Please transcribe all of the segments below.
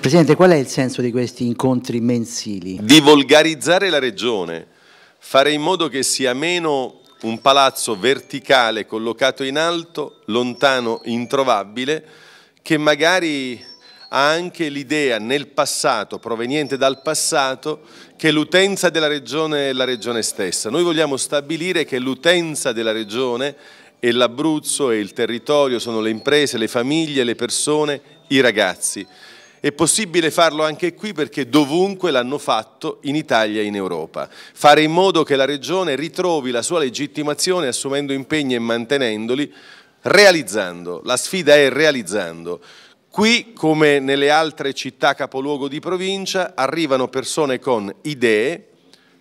Presidente, qual è il senso di questi incontri mensili? Di volgarizzare la regione, fare in modo che sia meno un palazzo verticale collocato in alto, lontano, introvabile, che magari ha anche l'idea nel passato, proveniente dal passato, che l'utenza della regione è la regione stessa. Noi vogliamo stabilire che l'utenza della regione è l'Abruzzo, è il territorio, sono le imprese, le famiglie, le persone, i ragazzi. È possibile farlo anche qui perché dovunque l'hanno fatto in Italia e in Europa. Fare in modo che la Regione ritrovi la sua legittimazione assumendo impegni e mantenendoli, realizzando, la sfida è realizzando. Qui, come nelle altre città capoluogo di provincia, arrivano persone con idee,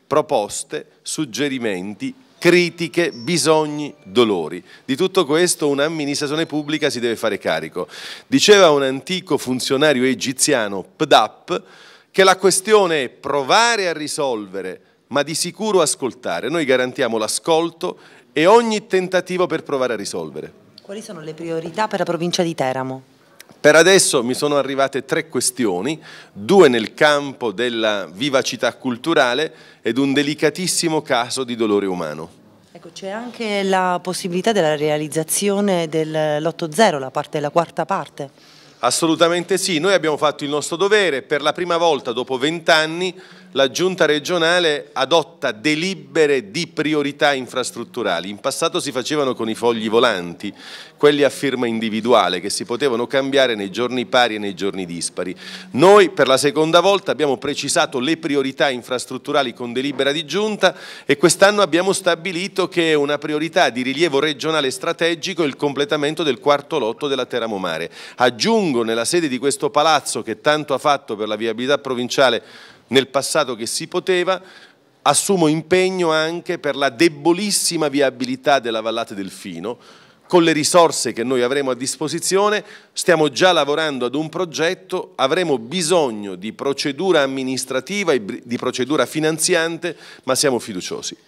proposte, suggerimenti, critiche, bisogni, dolori. Di tutto questo un'amministrazione pubblica si deve fare carico. Diceva un antico funzionario egiziano, PDAP, che la questione è provare a risolvere, ma di sicuro ascoltare. Noi garantiamo l'ascolto e ogni tentativo per provare a risolvere. Quali sono le priorità per la provincia di Teramo? Per adesso mi sono arrivate tre questioni, due nel campo della vivacità culturale ed un delicatissimo caso di dolore umano. Ecco, c'è anche la possibilità della realizzazione dell'8-0, la, la quarta parte. Assolutamente sì, noi abbiamo fatto il nostro dovere, per la prima volta dopo vent'anni la giunta regionale adotta delibere di priorità infrastrutturali. In passato si facevano con i fogli volanti, quelli a firma individuale che si potevano cambiare nei giorni pari e nei giorni dispari. Noi per la seconda volta abbiamo precisato le priorità infrastrutturali con delibera di giunta e quest'anno abbiamo stabilito che è una priorità di rilievo regionale strategico il completamento del quarto lotto della Teramomare. Aggiungo nella sede di questo palazzo che tanto ha fatto per la viabilità provinciale nel passato che si poteva, assumo impegno anche per la debolissima viabilità della Vallata del Fino, con le risorse che noi avremo a disposizione, stiamo già lavorando ad un progetto, avremo bisogno di procedura amministrativa e di procedura finanziante, ma siamo fiduciosi.